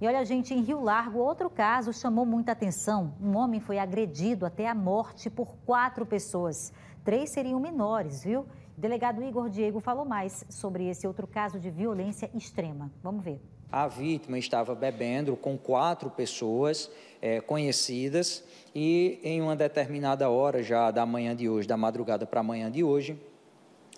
E olha, gente, em Rio Largo, outro caso chamou muita atenção. Um homem foi agredido até a morte por quatro pessoas. Três seriam menores, viu? O delegado Igor Diego falou mais sobre esse outro caso de violência extrema. Vamos ver. A vítima estava bebendo com quatro pessoas é, conhecidas e, em uma determinada hora já da manhã de hoje, da madrugada para a manhã de hoje,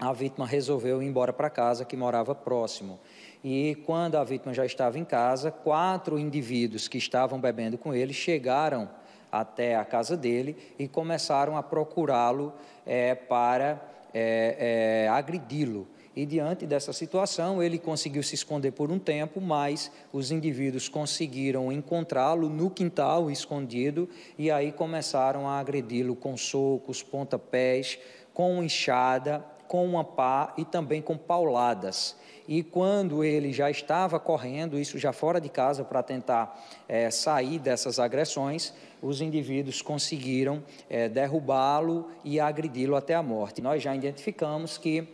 a vítima resolveu ir embora para casa que morava próximo. E quando a vítima já estava em casa, quatro indivíduos que estavam bebendo com ele chegaram até a casa dele e começaram a procurá-lo é, para é, é, agredi-lo. E diante dessa situação, ele conseguiu se esconder por um tempo, mas os indivíduos conseguiram encontrá-lo no quintal escondido e aí começaram a agredi-lo com socos, pontapés, com enxada com uma pá e também com pauladas. E quando ele já estava correndo, isso já fora de casa, para tentar é, sair dessas agressões, os indivíduos conseguiram é, derrubá-lo e agredi-lo até a morte. Nós já identificamos que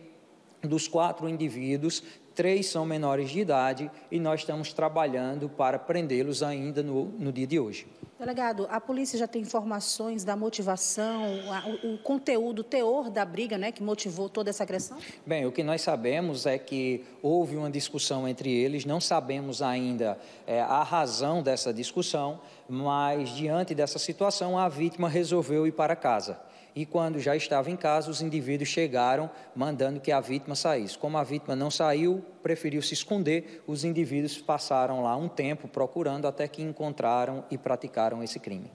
dos quatro indivíduos, três são menores de idade e nós estamos trabalhando para prendê-los ainda no, no dia de hoje. Delegado, a polícia já tem informações da motivação, o, o, conteúdo, o teor da briga né, que motivou toda essa agressão? Bem, o que nós sabemos é que houve uma discussão entre eles, não sabemos ainda é, a razão dessa discussão, mas diante dessa situação a vítima resolveu ir para casa e quando já estava em casa, os indivíduos chegaram mandando que a vítima saísse. Como a vítima não saiu, preferiu se esconder, os indivíduos passaram lá um tempo procurando até que encontraram e praticaram esse crime.